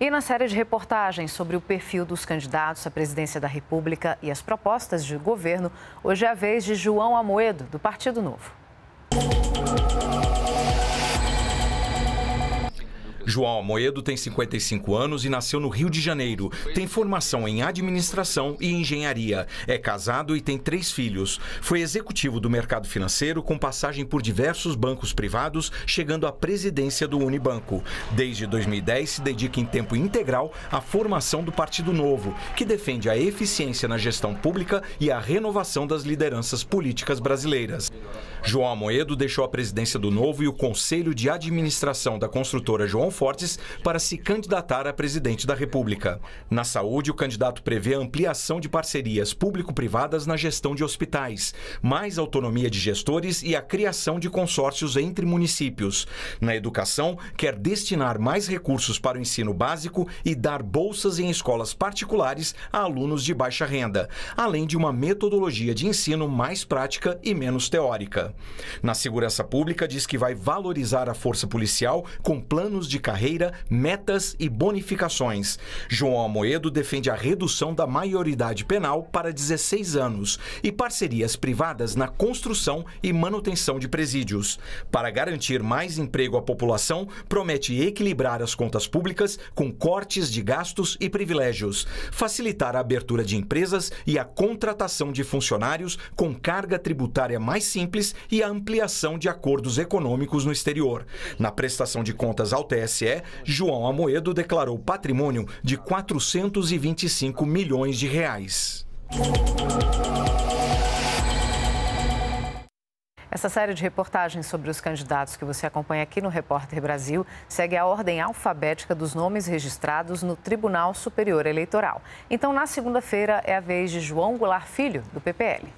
E na série de reportagens sobre o perfil dos candidatos à presidência da República e as propostas de governo, hoje é a vez de João Amoedo, do Partido Novo. João Amoedo tem 55 anos e nasceu no Rio de Janeiro. Tem formação em administração e engenharia. É casado e tem três filhos. Foi executivo do mercado financeiro com passagem por diversos bancos privados, chegando à presidência do Unibanco. Desde 2010 se dedica em tempo integral à formação do Partido Novo, que defende a eficiência na gestão pública e a renovação das lideranças políticas brasileiras. João Amoedo deixou a presidência do Novo e o Conselho de Administração da construtora João fortes para se candidatar a presidente da República. Na saúde, o candidato prevê a ampliação de parcerias público-privadas na gestão de hospitais, mais autonomia de gestores e a criação de consórcios entre municípios. Na educação, quer destinar mais recursos para o ensino básico e dar bolsas em escolas particulares a alunos de baixa renda, além de uma metodologia de ensino mais prática e menos teórica. Na segurança pública, diz que vai valorizar a força policial com planos de carreira, metas e bonificações. João Amoedo defende a redução da maioridade penal para 16 anos e parcerias privadas na construção e manutenção de presídios. Para garantir mais emprego à população, promete equilibrar as contas públicas com cortes de gastos e privilégios, facilitar a abertura de empresas e a contratação de funcionários com carga tributária mais simples e a ampliação de acordos econômicos no exterior. Na prestação de contas ao TSE, TSE, João Amoedo declarou patrimônio de 425 milhões de reais. Essa série de reportagens sobre os candidatos que você acompanha aqui no Repórter Brasil segue a ordem alfabética dos nomes registrados no Tribunal Superior Eleitoral. Então, na segunda-feira, é a vez de João Goulart Filho, do PPL.